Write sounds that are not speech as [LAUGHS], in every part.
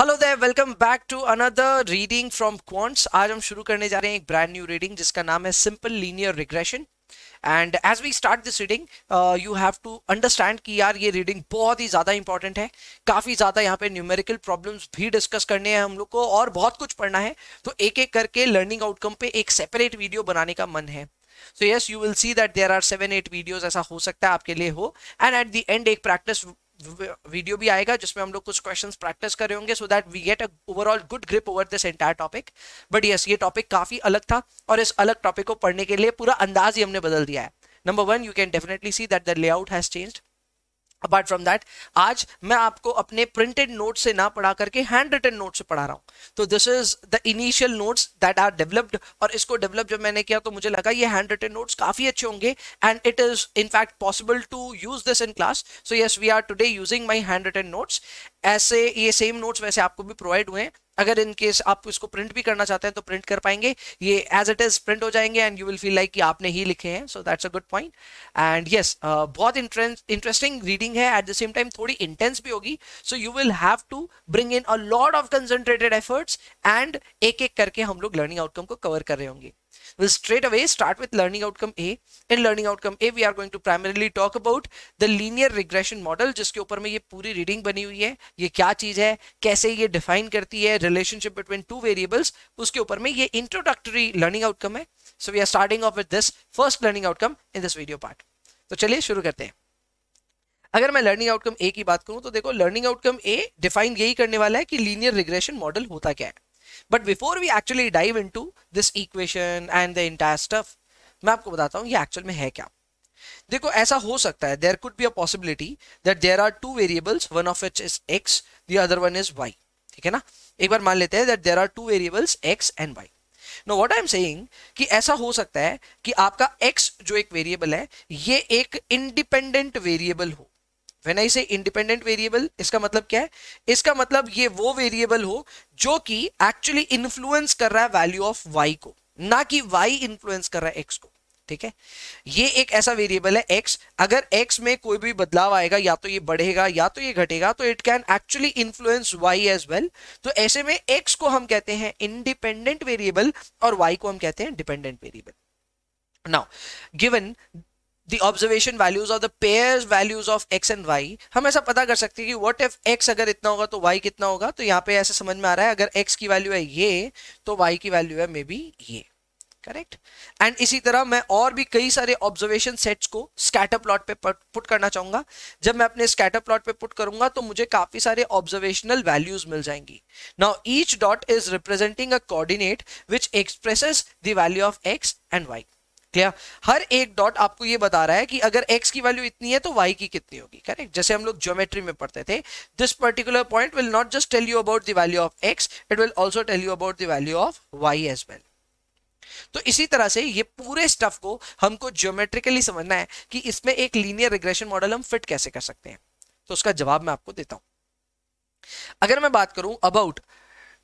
Hello there welcome back to another reading from quants आज हम शुरू करने जा रहे हैं एक ब्रांड न्यू रीडिंग जिसका नाम है simple linear regression and as we start this reading you have to understand कि यार ये रीडिंग बहुत ही ज़्यादा इंपॉर्टेंट है काफ़ी ज़्यादा यहाँ पे न्यूमेरिकल प्रॉब्लम्स भी डिस्कस करने हैं हम लोग को और बहुत कुछ पढ़ना है तो एक एक करके लर्निंग आउटकम पे एक सेपरेट वीडियो बनाने का मन है so yes you will see that there are seven eight videos ऐसा हो सकता है आपके लिए हो एंड एट द एंड एक प्रैक्टिस वीडियो भी आएगा जिसमें हम लोग कुछ क्वेश्चंस प्रैक्टिस कर रहे होंगे so that we get a overall good grip over this entire topic but yes ये टॉपिक काफ़ी अलग था और इस अलग टॉपिक को पढ़ने के लिए पूरा अंदाज ही हमने बदल दिया है number one you can definitely see that the layout has changed apart from that आज मैं आपको अपने प्रिंटेड नोट से ना पढ़ा करके हैंड रिटन नोट से पढ़ा रहा हूँ तो this is the initial notes that are developed और इसको डेवलप जब मैंने किया तो मुझे लगा ये हैंड रिटन नोट्स काफ़ी अच्छे होंगे and it is in fact possible to use this in class so yes we are today using my hand written notes ऐसे ये सेम नोट्स वैसे आपको भी प्रोवाइड हुए हैं अगर इन केस आप इसको प्रिंट भी करना चाहते हैं तो प्रिंट कर पाएंगे ये एज इट इज प्रिंट हो जाएंगे and you will feel like कि आपने ही लिखे हैं so that's a good point and yes बहुत इंटरेस्टिंग रीडिंग है एट द सेम टाइम थोड़ी इंटेंस भी होगी so you will have to bring in a lot of concentrated efforts and एक एक करके हम लोग लर्निंग आउटकम को कवर कर रहे होंगे We'll straight away start with learning outcome A. In learning outcome A, we are going to primarily talk about the linear regression model जिसके ऊपर में ये पूरी reading बनी हुई है ये क्या चीज़ है कैसे ये define करती है relationship between two variables, उसके ऊपर में ये introductory learning outcome है So we are starting off with this first learning outcome in this video part. तो चलिए शुरू करते हैं अगर मैं लर्निंग आउटकम ए की बात करूं तो देखो लर्निंग आउटकम ए डिफाइन यही करने वाला है कि लीनियर रिग्रेशन मॉडल होता क्या है but before we actually dive into this equation and the entire stuff मैं आपको बताता हूँ ये एक्चुअल में है क्या देखो ऐसा हो सकता है there could be a possibility that there are two variables one of each is X the other one is Y ठीक है ना एक बार मान लेते हैं that there are two variables X and Y no what I am saying कि ऐसा हो सकता है कि आपका एक्स जो एक वेरिएबल है ये एक इंडिपेंडेंट वेरिएबल हो when I say independent variable इसका मतलब क्या है इसका मतलब ये वो वेरिएबल हो जो कि एक्चुअली इन्फ्लुएंस कर रहा है वैल्यू ऑफ वाई को ना कि वाई इन्फ्लुएंस कर रहा है एक्स को ठीक है ये एक ऐसा वेरिएबल है एक्स अगर एक्स में कोई भी बदलाव आएगा या तो ये बढ़ेगा या तो ये घटेगा तो it can actually influence Y as well तो ऐसे में एक्स को हम कहते हैं इंडिपेंडेंट वेरिएबल और वाई को हम कहते हैं dependent variable now given the observation values or the pair values of X and Y हम ऐसा पता कर सकते हैं कि वॉट इफ एक्स अगर इतना होगा तो वाई कितना होगा तो यहाँ पे ऐसा समझ में आ रहा है अगर एक्स की वैल्यू है ये तो वाई की वैल्यू है maybe ये करेक्ट एंड इसी तरह मैं और भी कई सारे ऑब्जर्वेशन सेट्स को स्कैटर प्लॉट पे पुट करना चाहूंगा जब मैं अपने स्कैटर प्लॉट पे पुट करूंगा तो मुझे काफी सारे ऑब्जर्वेशनल वैल्यूज मिल जाएंगी now each dot is representing a coordinate which expresses the value of X and Y clear हर एक डॉट आपको ये बता रहा है कि अगर एक्स की वैल्यू इतनी है तो वाई की कितनी होगी करेक्ट जैसे हम लोग ज्योमेट्री में पढ़ते थे this particular point will not just tell you about the value of X it will also tell you about the value of Y as well तो इसी तरह से ये पूरे स्टफ को हमको ज्योमेट्रिकली समझना है कि इसमें एक लीनियर रिग्रेशन मॉडल हम फिट कैसे कर सकते हैं तो उसका जवाब मैं आपको देता हूं अगर मैं बात करूं about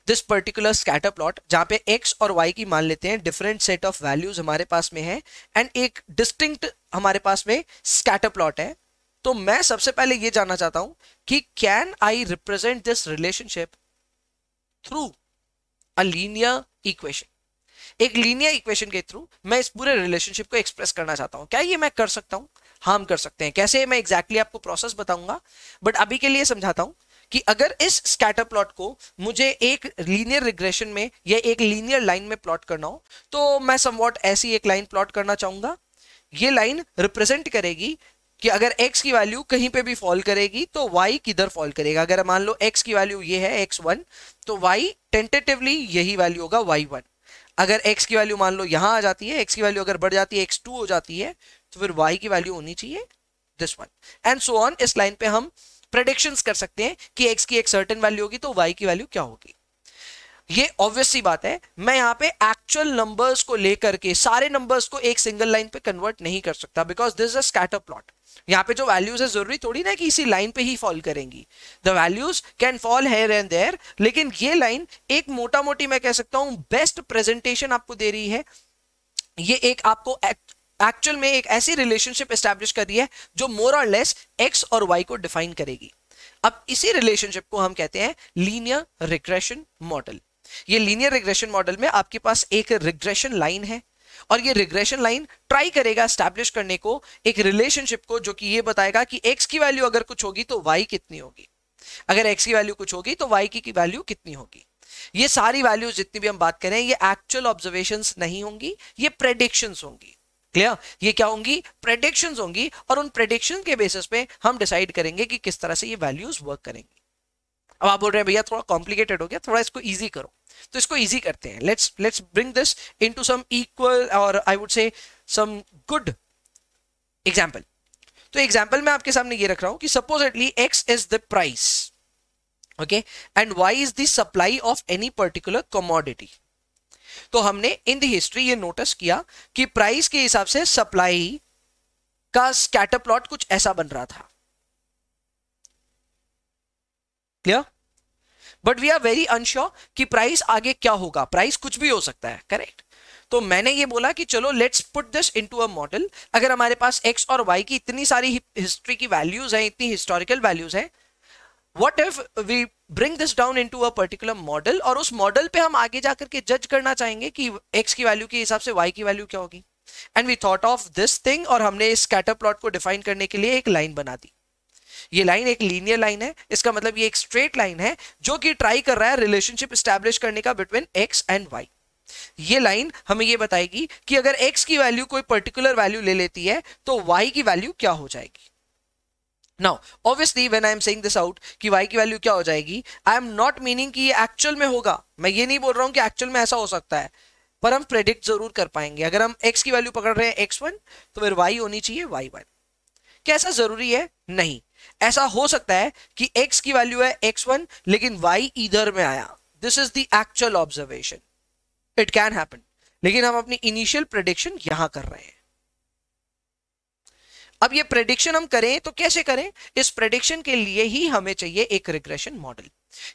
this particular scatter plot जहाँ पे एक्स और वाई की मान लेते हैं डिफरेंट सेट ऑफ वैल्यूज हमारे पास में है एंड एक डिस्टिंक्ट हमारे पास में स्कैटर प्लॉट है तो मैं सबसे पहले ये जानना चाहता हूं कि can I represent this relationship through a linear equation एक लीनियर इक्वेशन के थ्रू मैं इस पूरे रिलेशनशिप को एक्सप्रेस करना चाहता हूं क्या ये मैं कर सकता हूं हाँ, हम कर सकते हैं कैसे मैं एग्जैक्टली exactly आपको प्रोसेस बताऊंगा बट अभी के लिए समझाता हूं कि अगर इस स्कैटर प्लॉट को मुझे एक लीनियर रिग्रेशन में या एक लीनियर लाइन में प्लॉट करना हो तो मैं समवॉट ऐसी एक लाइन प्लॉट करना चाहूंगा ये लाइन रिप्रेजेंट करेगी कि अगर x की वैल्यू कहीं पे भी फॉल करेगी तो y किधर फॉल करेगा अगर मान लो x की वैल्यू ये है x1 तो y टेंटेटिवली यही वैल्यू होगा y1 अगर x की वैल्यू मान लो यहां आ जाती है x की वैल्यू अगर बढ़ जाती है x2 हो जाती है तो फिर y की वैल्यू होनी चाहिए this one and so on इस लाइन पे हम प्रडिक्शन कर सकते हैं कि एक्स की एक सर्टन वैल्यू होगी तो वाई की वैल्यू क्या होगी ये ऑब्वियस सी बात है मैं यहाँ पे एक्चुअल नंबर्स को लेकर के सारे नंबर्स को एक सिंगल लाइन पे कन्वर्ट नहीं कर सकता because this a scatter plot यहाँ पे जो वैल्यूज है जरूरी थोड़ी ना कि इसी लाइन पे ही फॉल करेंगी the values can fall here and there लेकिन ये लाइन एक मोटा मोटी मैं कह सकता हूँ बेस्ट प्रेजेंटेशन आपको दे रही है ये एक आपको एक्चुअल में एक ऐसी रिलेशनशिप एस्टेब्लिश कर दी है जो मोर और लेस एक्स और वाई को डिफाइन करेगी अब इसी रिलेशनशिप को हम कहते हैं लीनियर रिग्रेशन मॉडल ये लीनियर रिग्रेशन मॉडल में आपके पास एक रिग्रेशन लाइन है और ये रिग्रेशन लाइन ट्राई करेगा स्टैब्लिश करने को एक रिलेशनशिप को जो कि ये बताएगा कि एक्स की वैल्यू अगर कुछ होगी तो वाई कितनी होगी अगर एक्स की वैल्यू कुछ होगी तो वाई की, की वैल्यू कितनी होगी ये सारी वैल्यूज जितनी भी हम बात करें ये एक्चुअल ऑब्जर्वेशन नहीं होंगी ये प्रेडिक्शंस होंगी क्लियर ये क्या होंगी प्रेडिक्शन होंगी और उन प्रेडिक्शन के बेसिस पे हम डिसाइड करेंगे कि किस तरह से ये वैल्यूज वर्क करेंगे अब आप बोल रहे हैं भैया थोड़ा कॉम्प्लिकेटेड हो गया थोड़ा इसको ईजी करो तो इसको ईजी करते हैं let's let's bring this into some equal और I would say some good example तो एग्जाम्पल मैं आपके सामने ये रख रहा हूं कि supposedly X is the price okay and Y is the supply of any particular commodity तो हमने इन द हिस्ट्री ये नोटिस किया कि प्राइस के हिसाब से सप्लाई का स्कैटर प्लॉट कुछ ऐसा बन रहा था clear but we are very unsure कि प्राइस आगे क्या होगा प्राइस कुछ भी हो सकता है करेक्ट तो मैंने ये बोला कि चलो let's put this into a model अगर हमारे पास एक्स और वाई की इतनी सारी हिस्ट्री की वैल्यूज हैं इतनी हिस्टोरिकल वैल्यूज हैं what if we bring this down into a particular model और उस मॉडल पे हम आगे जाकर के जज करना चाहेंगे कि एक्स की वैल्यू के हिसाब से वाई की वैल्यू क्या होगी and we thought of this thing और हमने इस स्कैटर प्लॉट को डिफाइन करने के लिए एक लाइन बना दी ये लाइन एक लीनियर लाइन है इसका मतलब ये एक स्ट्रेट लाइन है जो कि ट्राई कर रहा है रिलेशनशिप स्टैब्लिश करने का बिटवीन एक्स एंड वाई ये लाइन हमें ये बताएगी कि अगर एक्स की वैल्यू कोई पर्टिकुलर वैल्यू ले लेती है तो वाई की वैल्यू क्या हो जाएगी now obviously when I am saying this out कि वाई की वैल्यू क्या हो जाएगी आई एम नॉट मीनिंग कि ये एक्चुअल में होगा मैं ये नहीं बोल रहा हूँ कि एक्चुअल में ऐसा हो सकता है पर हम प्रेडिक्ट जरूर कर पाएंगे अगर हम एक्स की वैल्यू पकड़ रहे हैं एक्स वन तो फिर वाई होनी चाहिए वाई वन क्या ऐसा जरूरी है नहीं ऐसा हो सकता है कि एक्स की वैल्यू है एक्स वन लेकिन वाई इधर में आया this is the actual observation it can happen लेकिन हम अपनी इनिशियल प्रेडिक्शन यहां कर रहे हैं अब ये प्रेडिक्शन हम करें तो कैसे करें इस प्रेडिक्शन के लिए ही हमें चाहिए एक रिग्रेशन मॉडल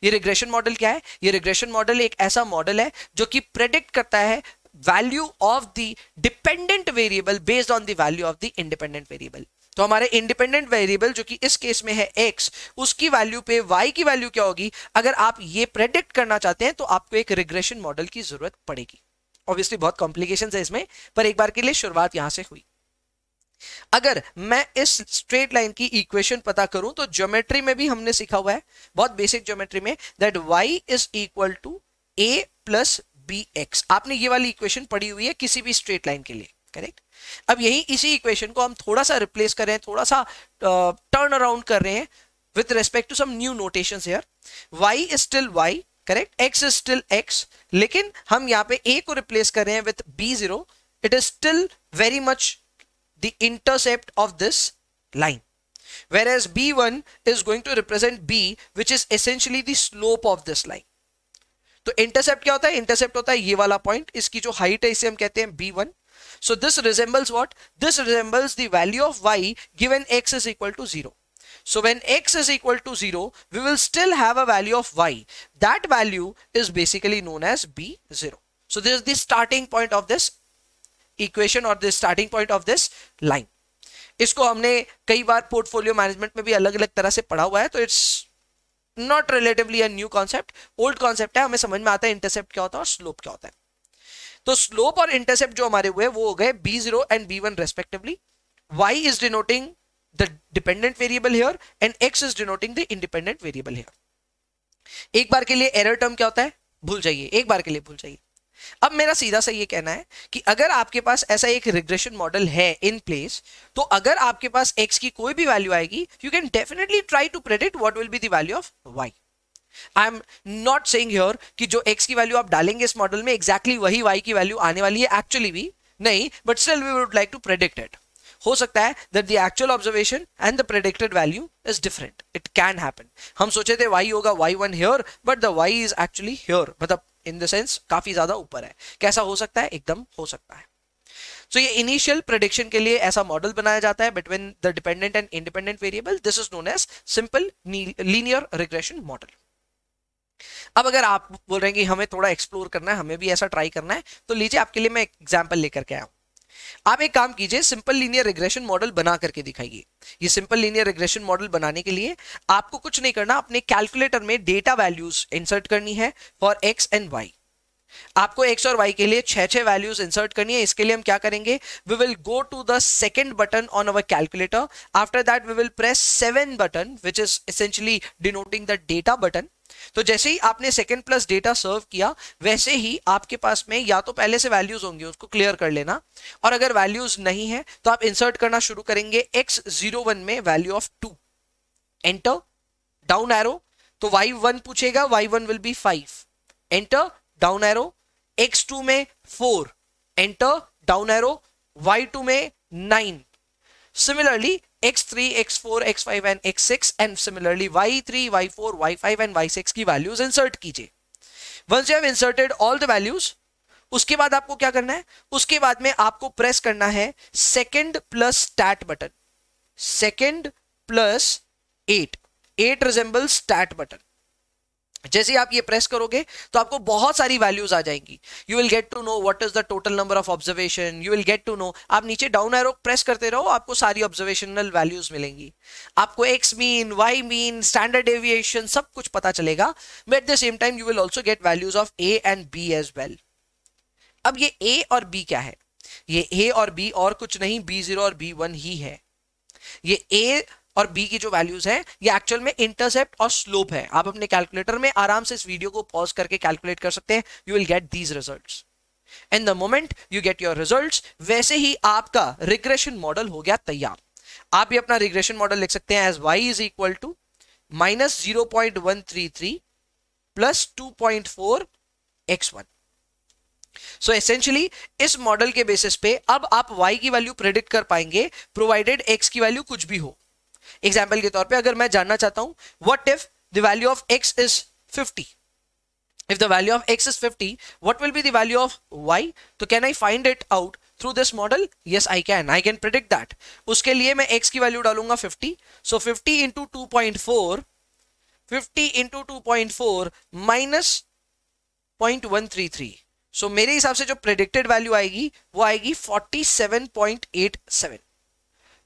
ये रिग्रेशन मॉडल क्या है ये रिग्रेशन मॉडल एक ऐसा मॉडल है जो कि प्रेडिक्ट करता है value of the dependent variable based on the value of the independent variable तो हमारे इंडिपेंडेंट वेरिएबल जो कि इस केस में है एक्स उसकी वैल्यू पे वाई की वैल्यू क्या होगी अगर आप ये प्रेडिक्ट करना चाहते हैं तो आपको एक रिग्रेशन मॉडल की जरूरत पड़ेगी ऑब्वियसली बहुत कॉम्प्लिकेशन है इसमें पर एक बार के लिए शुरुआत यहां से हुई अगर मैं इस स्ट्रेट लाइन की इक्वेशन पता करूं तो ज्योमेट्री में भी हमने सीखा हुआ है बहुत बेसिक ज्योमेट्री में that Y is equal to A plus B X आपने ये वाली इक्वेशन पढ़ी हुई है किसी भी स्ट्रेट लाइन के लिए करेक्ट अब यही इसी इक्वेशन को हम थोड़ा सा रिप्लेस कर रहे हैं थोड़ा सा टर्न uh, अराउंड कर रहे हैं with respect to some new notation here Y is still Y correct X is still X लेकिन हम यहां पे ए को रिप्लेस कर रहे हैं with B zero it is still very much the intercept of this line whereas b1 is going to represent b which is essentially the slope of this line So intercept what is intercept? Intercept intercept होता है ये वाला point इसकी जो height है इसे हम कहते हैं B This resembles this resembles what this resembles the value of Y given So when x is equal to 0, we will still have a value of y. That value is basically known as b0. So this is the starting point of this equation और the starting point of this line इसको हमने कई बार portfolio management में भी अलग अलग तरह से पढ़ा हुआ है तो it's not relatively a new concept old concept है हमें समझ में आता है इंटरसेप्ट क्या होता है और स्लोप क्या होता है तो स्लोप और इंटरसेप्ट जो हमारे हुए वो हो गए B zero and B one respectively Y is denoting the dependent variable here and X is denoting the independent variable here एक बार के लिए एरर टर्म क्या होता है भूल जाइए एक बार के लिए भूल जाइए अब मेरा सीधा सा ये कहना है कि अगर आपके पास ऐसा एक रिग्रेशन मॉडल है इन प्लेस तो अगर आपके पास एक्स की कोई भी वैल्यू आएगी you can definitely try to predict what will be the value of Y I am not saying here कि जो एक्स की वैल्यू आप डालेंगे इस मॉडल में एक्जैक्टली exactly वही वाई की वैल्यू आने वाली है एक्चुअली भी नहीं but still we would like to predict it हो सकता है that the actual observation and the predicted value is different it can happen हम सोचे थे वाई होगा Y one here but the Y is actually here मतलब in the sense काफी ज्यादा ऊपर है कैसा हो सकता है एकदम हो सकता है सो so, ये इनिशियल प्रोडिक्शन के लिए ऐसा मॉडल बनाया जाता है between the dependent and independent variable this is known as simple linear regression model अब अगर आप बोल रहे हैं कि हमें थोड़ा एक्सप्लोर करना है हमें भी ऐसा ट्राई करना है तो लीजिए आपके लिए मैं एग्जाम्पल लेकर के आया आप एक काम कीजिए सिंपल लीनियर रिग्रेशन मॉडल बना करके दिखाइए ये सिंपल लीनियर रिग्रेशन मॉडल बनाने के लिए आपको कुछ नहीं करना अपने कैलकुलेटर में डेटा वैल्यूज इंसर्ट करनी है फॉर एक्स एंड वाई आपको एक्स और वाई के लिए छह छह वैल्यूज इंसर्ट करनी है इसके लिए हम क्या करेंगे we will go to the second button on our calculator after that we will press seven button which is essentially denoting the data button तो जैसे ही आपने सेकेंड प्लस डेटा सर्व किया वैसे ही आपके पास में या तो पहले से वैल्यूज होंगी उसको क्लियर कर लेना और अगर वैल्यूज नहीं है तो आप इंसर्ट करना शुरू करेंगे एक्स जीरो वन में value of two enter down arrow तो वाई वन पूछेगा y one will be five enter down arrow x two में four enter down arrow y two में nine similarly x3 x4 x5 and x6 and similarly y3 y4 y5 and y6 की values insert कीजिए once you have inserted all the values उसके बाद आपको क्या करना है उसके बाद में आपको प्रेस करना है second plus stat button second plus eight eight resemble stat button जैसे आप ये प्रेस करोगे तो आपको बहुत सारी वैल्यूज आ जाएंगी you will get to know what is the total number of observation you will get to know आप नीचे डाउन एरो प्रेस करते रहो आपको सारी ऑब्जर्वेशनल वैल्यूज मिलेंगी आपको x mean y mean standard deviation सब कुछ पता चलेगा but at the same time you will also get values of A and B as well अब ये ए और बी क्या है ये ए और बी और कुछ नहीं बी जीरो और बी वन ही है ये ए और बी की जो वैल्यूज है ये एक्चुअल में इंटरसेप्ट और स्लोप है आप अपने कैलकुलेटर में आराम से इस वीडियो को पॉज करके कैलकुलेट कर सकते हैं you will get these result and the moment you get your result वैसे ही आपका रिग्रेशन मॉडल हो गया तैयार आप भी अपना रिग्रेशन मॉडल लिख सकते हैं as y is equal to minus zero point one three three plus two point four x one so so essentially इस मॉडल के बेसिस पे अब आप y की वैल्यू प्रेडिक्ट कर पाएंगे प्रोवाइडेड x की वैल्यू कुछ भी हो एग्जाम्पल के तौर पर अगर मैं जानना चाहता हूँ what if the value of x is fifty if the value of x is 50 what will be the value of y तो can I find it out through this model yes I can I can predict that उसके लिए मैं x की value डालूंगा 50 so 50 into 2.4 50 into 2.4 minus 0.133 so मेरे हिसाब से जो प्रिडिक्टेड वैल्यू आएगी वो आएगी 47.87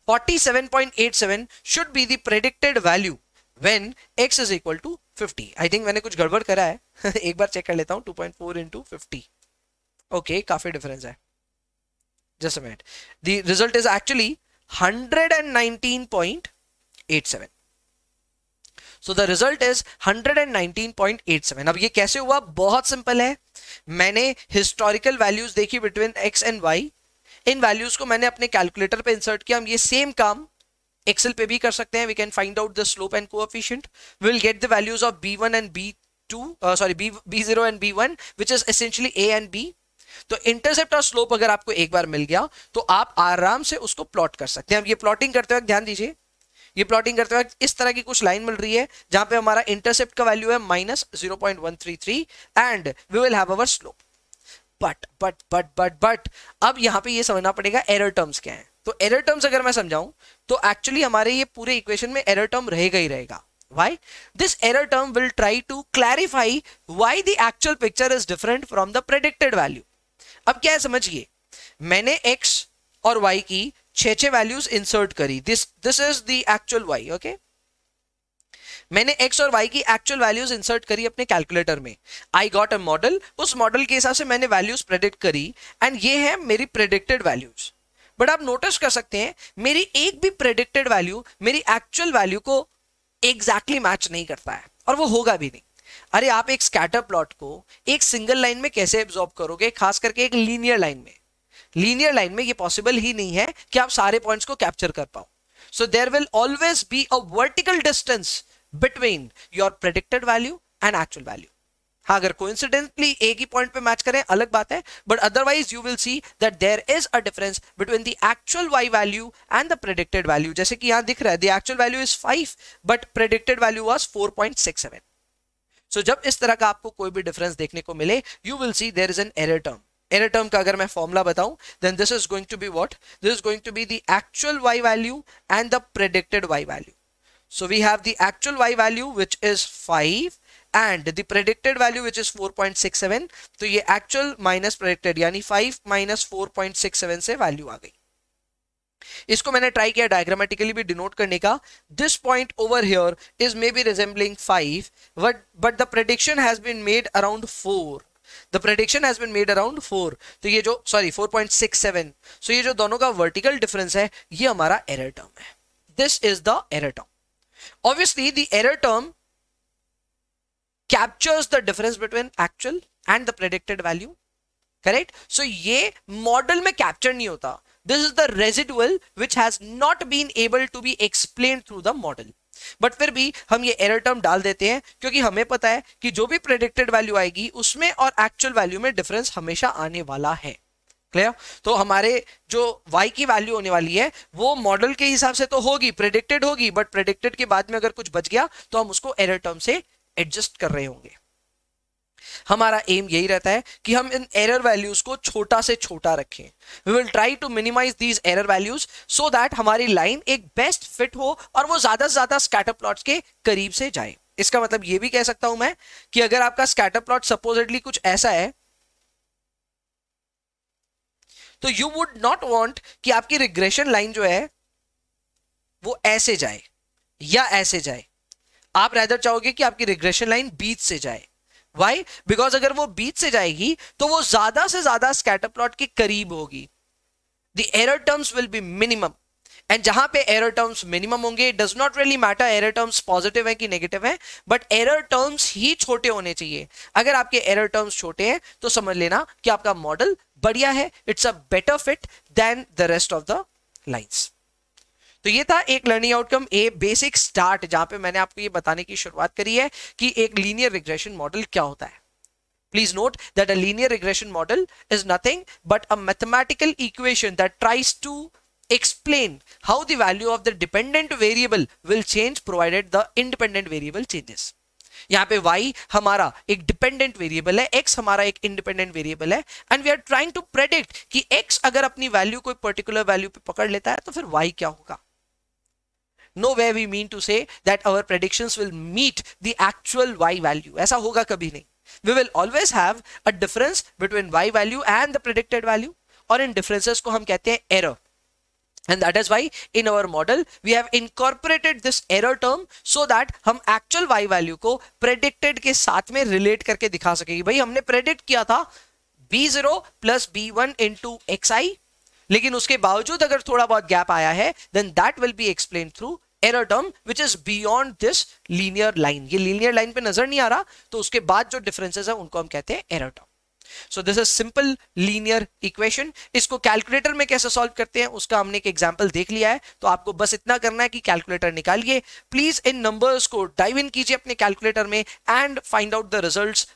47.87 should be the predicted value when x is equal to 50. I think मैंने कुछ गड़बड़ करा है [LAUGHS] एक बार चेक कर लेता हूं 2.4 पॉइंट फोर ओके काफी डिफरेंस है just minute the result is actually 119.87. So the result is 119.87. अब ये कैसे हुआ बहुत सिंपल है मैंने हिस्टोरिकल वैल्यूज देखी बिटवीन एक्स एंड वाई इन वैल्यूज को मैंने अपने कैलकुलेटर पे इंसर्ट किया हम ये सेम काम एक्सेल पे भी कर सकते हैं we can find out the slope and coefficient we will get the values of B one and B two sorry B B zero and B one which is essentially A and B तो intercept और slope अगर आपको एक बार मिल गया तो आप आराम से उसको प्लॉट कर सकते हैं अब ये प्लॉटिंग करते वक्त ध्यान दीजिए ये प्लॉटिंग करते वक्त इस तरह की कुछ लाइन मिल रही है जहां पे हमारा इंटरसेप्ट का वैल्यू है minus zero point one three three and we will have our slope but but but but but अब यहां पे ये समझना पड़ेगा एरर टर्म्स क्या हैं तो एरर टर्म्स अगर मैं समझाऊं तो एक्चुअली हमारे ये पूरे इक्वेशन में एरर टर्म रहेगा ही रहेगा why this error term will try to clarify why the actual picture is different from the predicted value अब क्या है समझिए मैंने एक्स और वाई की छः छः वैल्यूज इंसर्ट करी this this is the actual y okay okay? मैंने x और y की एक्चुअल वैल्यूज इंसर्ट करी अपने कैलकुलेटर में आई गॉट अ मॉडल उस मॉडल के हिसाब से मैंने वैल्यूज प्रेडिक्ट करी एंड ये है मेरी प्रेडिक्टेड वैल्यूज बट आप नोटिस कर सकते हैं मेरी एक भी प्रेडिक्टेड वैल्यू मेरी एक्चुअल वैल्यू को एग्जैक्टली exactly मैच नहीं करता है और वो होगा भी नहीं अरे आप एक स्कैटर प्लॉट को एक सिंगल लाइन में कैसे एब्जॉर्ब करोगे खास करके एक लीनियर लाइन में लीनियर लाइन में ये पॉसिबल ही नहीं है कि आप सारे पॉइंट्स को कैप्चर कर पाओ so there will always be a vertical distance between your predicted value and actual value हाँ अगर कोइंसिडेंटली एक ही पॉइंट पे मैच करें अलग बात है but otherwise you will see that there is a difference between the actual y value and the predicted value जैसे कि यहाँ दिख रहा है the actual value is five but predicted value was four point six seven so जब इस तरह का आपको कोई भी डिफरेंस देखने को मिले you will see there is an error term error term का अगर मैं फॉर्मुला बताऊं then this is going to be what this is going to be the actual y value and the predicted y value So we have the actual y value which is 5 and the predicted value which is 4.67 तो ye actual minus predicted yani 5 minus 4.67 se value aa gayi इसको मैंने try किया diagrammatically भी denote करने का this point over here is maybe resembling five but but the prediction has been made around four the prediction has been made around four तो ये जो sorry 4.67 सो ये जो दोनों का वर्टिकल डिफरेंस है ये हमारा एरर टर्म है this is the error term Obviously, the error term captures the difference between actual and the predicted value. Correct? So ye model mein capture nahi hota This is the residual which has not been able to be explained through the model. But फिर भी हम ये error term डाल देते हैं क्योंकि हमें पता है कि जो भी प्रेडिक्टेड वैल्यू आएगी उसमें और एक्चुअल वैल्यू में डिफरेंस हमेशा आने वाला है क्लियर तो हमारे जो y की वैल्यू होने वाली है वो मॉडल के हिसाब से तो होगी प्रेडिक्टेड होगी बट प्रेडिक्टेड के बाद में अगर कुछ बच गया तो हम उसको एरर टर्म से एडजस्ट कर रहे होंगे हमारा एम यही रहता है कि हम इन एरर वैल्यूज को छोटा से छोटा रखें we will try to minimize these error values so that हमारी लाइन एक बेस्ट फिट हो और वो ज्यादा से ज्यादा स्कैटर प्लॉट के करीब से जाए इसका मतलब ये भी कह सकता हूं मैं कि अगर आपका स्कैटर प्लॉट सपोजिटली कुछ ऐसा है तो यू वुड नॉट वॉन्ट कि आपकी रिग्रेशन लाइन जो है वो ऐसे जाए या ऐसे जाए आप रैदर चाहोगे कि आपकी रिग्रेशन लाइन बीच से जाए वाई बिकॉज अगर वो बीच से जाएगी तो वो ज्यादा से ज्यादा स्कैटर प्लॉट के करीब होगी the error terms will be minimum and जहां पे एरर टर्म्स मिनिमम होंगे does not really matter error terms positive है कि नेगेटिव है बट एरर टर्म्स ही छोटे होने चाहिए अगर आपके एरर टर्म्स छोटे हैं तो समझ लेना कि आपका मॉडल बढ़िया है it's a better fit than the rest of the lines तो ये था एक learning outcome A basic start जहां पे मैंने आपको ये बताने की शुरुआत करी है कि एक लीनियर रिग्रेशन मॉडल क्या होता है please note that a linear regression model is nothing but a mathematical equation that tries to explain how the value of the dependent variable will change provided the independent variable changes यहाँ पे Y हमारा एक dependent variable है x हमारा एक independent variable है and we are trying to predict कि x अगर अपनी वैल्यू कोई पर्टिकुलर वैल्यू पे पकड़ लेता है तो फिर वाई क्या होगा no way we mean to say that our prediction will meet the actual y value ऐसा होगा कभी नहीं we will always have a difference between y value and the predicted value और इन डिफरेंसेस को हम कहते हैं error and that is why in our model we have incorporated this error term so that हम actual y value को predicted के साथ में relate करके दिखा सके भाई हमने predict किया था b0 zero plus B one into x i लेकिन उसके बावजूद अगर थोड़ा बहुत गैप आया है then that will be explain through error term which is beyond this linear line ये लीनियर लाइन पर नजर नहीं आ रहा तो उसके बाद जो डिफरेंसेज है उनको हम कहते हैं error term so this is simple linear equation इसको कैलकुलेटर में कैसे सॉल्व करते हैं उसका हमने एक एग्जाम्पल देख लिया है तो आपको बस इतना करना है कि कैलकुलेटर निकालिए प्लीज इन नंबर्स को डाइव इन कीजिए अपने कैलकुलेटर में and find out the result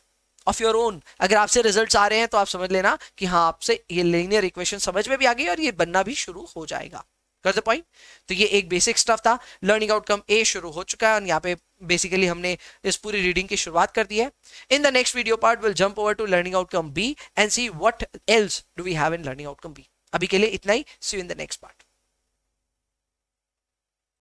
of your own अगर आपसे रिजल्ट आ रहे हैं तो आप समझ लेना कि हाँ आपसे ये लीनियर इक्वेशन समझ में भी आ गई और ये बनना भी शुरू हो जाएगा कर द पॉइंट तो ये एक बेसिक स्टफ था लर्निंग आउटकम ए शुरू हो चुका है और यहाँ पे बेसिकली हमने इस पूरी रीडिंग की शुरुआत कर दी है in the next video part will jump over to learning outcome B and C what else do we have in learning outcome B अभी के लिए इतना ही see in the next part